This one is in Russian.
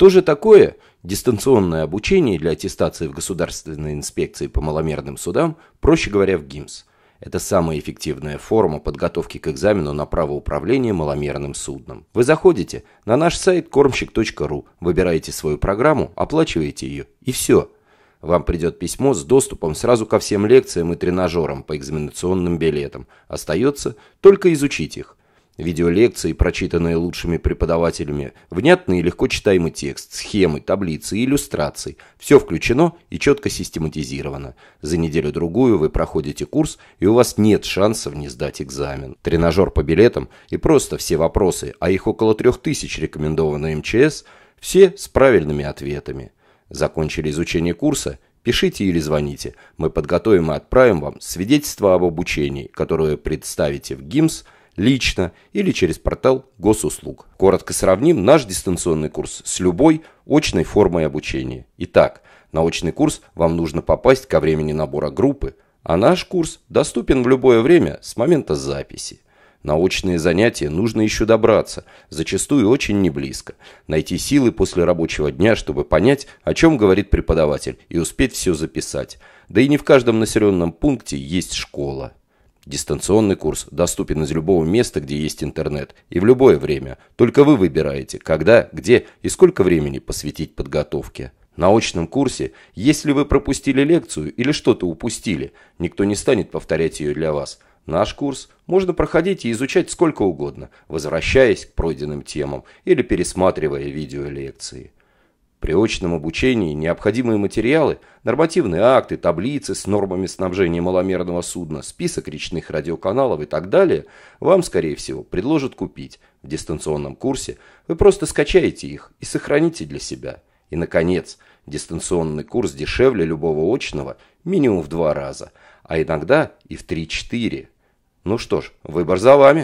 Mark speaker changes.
Speaker 1: То же такое дистанционное обучение для аттестации в Государственной инспекции по маломерным судам, проще говоря, в ГИМС? Это самая эффективная форма подготовки к экзамену на право управления маломерным судном. Вы заходите на наш сайт кормщик.ру, выбираете свою программу, оплачиваете ее и все. Вам придет письмо с доступом сразу ко всем лекциям и тренажерам по экзаменационным билетам. Остается только изучить их. Видеолекции, прочитанные лучшими преподавателями, внятный и легко читаемый текст, схемы, таблицы и иллюстрации. Все включено и четко систематизировано. За неделю-другую вы проходите курс, и у вас нет шансов не сдать экзамен. Тренажер по билетам и просто все вопросы, а их около трех тысяч рекомендовано МЧС, все с правильными ответами. Закончили изучение курса – Пишите или звоните. Мы подготовим и отправим вам свидетельство об обучении, которое представите в ГИМС – лично или через портал госуслуг. Коротко сравним наш дистанционный курс с любой очной формой обучения. Итак, на очный курс вам нужно попасть ко времени набора группы, а наш курс доступен в любое время с момента записи. На очные занятия нужно еще добраться, зачастую очень неблизко. Найти силы после рабочего дня, чтобы понять, о чем говорит преподаватель, и успеть все записать. Да и не в каждом населенном пункте есть школа. Дистанционный курс доступен из любого места, где есть интернет, и в любое время. Только вы выбираете, когда, где и сколько времени посвятить подготовке. На очном курсе, если вы пропустили лекцию или что-то упустили, никто не станет повторять ее для вас. Наш курс можно проходить и изучать сколько угодно, возвращаясь к пройденным темам или пересматривая видеолекции. При очном обучении необходимые материалы, нормативные акты, таблицы с нормами снабжения маломерного судна, список речных радиоканалов и так далее вам, скорее всего, предложат купить. В дистанционном курсе вы просто скачаете их и сохраните для себя. И, наконец, дистанционный курс дешевле любого очного минимум в два раза, а иногда и в 3-4. Ну что ж, выбор за вами.